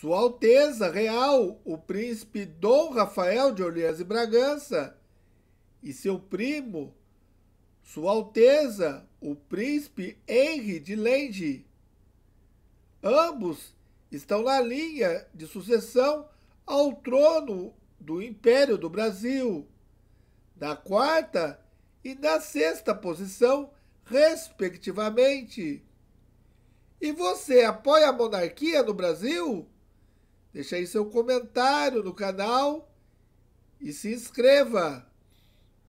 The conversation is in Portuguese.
Sua Alteza Real, o príncipe Dom Rafael de Orleans e Bragança, e seu primo, Sua Alteza, o príncipe Henry de Lende. Ambos estão na linha de sucessão ao trono do Império do Brasil, na quarta e na sexta posição, respectivamente. E você apoia a monarquia no Brasil? Deixe aí seu comentário no canal e se inscreva.